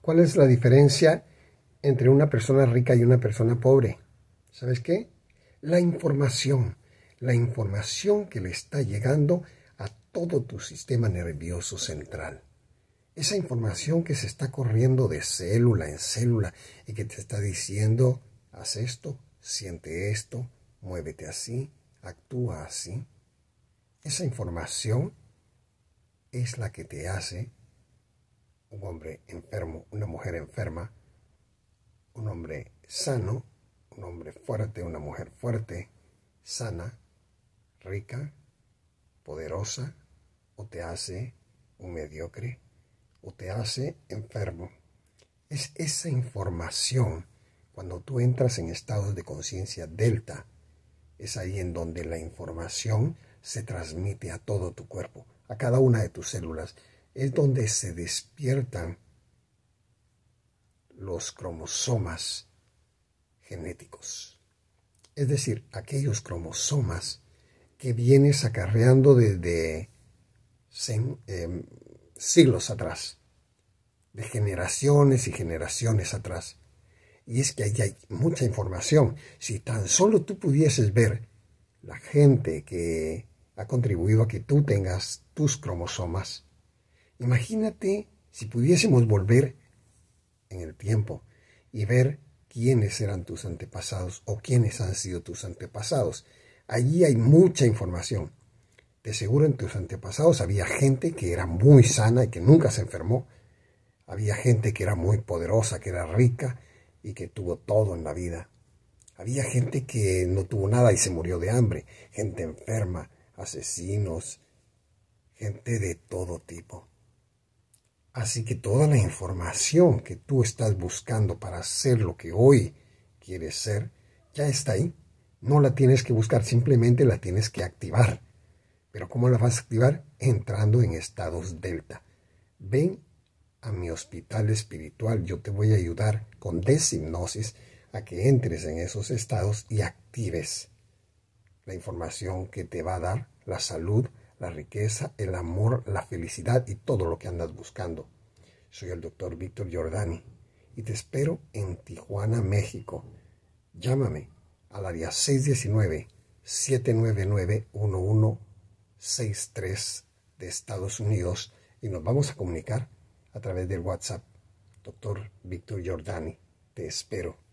¿Cuál es la diferencia entre una persona rica y una persona pobre? ¿Sabes qué? La información. La información que le está llegando a todo tu sistema nervioso central. Esa información que se está corriendo de célula en célula y que te está diciendo, haz esto, siente esto, muévete así, actúa así. Esa información es la que te hace un hombre enfermo, una mujer enferma, un hombre sano, un hombre fuerte, una mujer fuerte, sana, rica, poderosa, o te hace un mediocre, o te hace enfermo. Es esa información, cuando tú entras en estados de conciencia delta, es ahí en donde la información se transmite a todo tu cuerpo, a cada una de tus células es donde se despiertan los cromosomas genéticos. Es decir, aquellos cromosomas que vienes acarreando desde em, siglos atrás, de generaciones y generaciones atrás. Y es que ahí hay mucha información. Si tan solo tú pudieses ver la gente que ha contribuido a que tú tengas tus cromosomas, Imagínate si pudiésemos volver en el tiempo y ver quiénes eran tus antepasados o quiénes han sido tus antepasados. Allí hay mucha información. De seguro en tus antepasados había gente que era muy sana y que nunca se enfermó. Había gente que era muy poderosa, que era rica y que tuvo todo en la vida. Había gente que no tuvo nada y se murió de hambre. Gente enferma, asesinos, gente de todo tipo. Así que toda la información que tú estás buscando para ser lo que hoy quieres ser, ya está ahí. No la tienes que buscar, simplemente la tienes que activar. Pero ¿cómo la vas a activar? Entrando en estados delta. Ven a mi hospital espiritual, yo te voy a ayudar con deshipnosis a que entres en esos estados y actives la información que te va a dar la salud la riqueza, el amor, la felicidad y todo lo que andas buscando. Soy el doctor Víctor Giordani y te espero en Tijuana, México. Llámame al área 619-799-1163 de Estados Unidos y nos vamos a comunicar a través del WhatsApp. Doctor Víctor Giordani, te espero.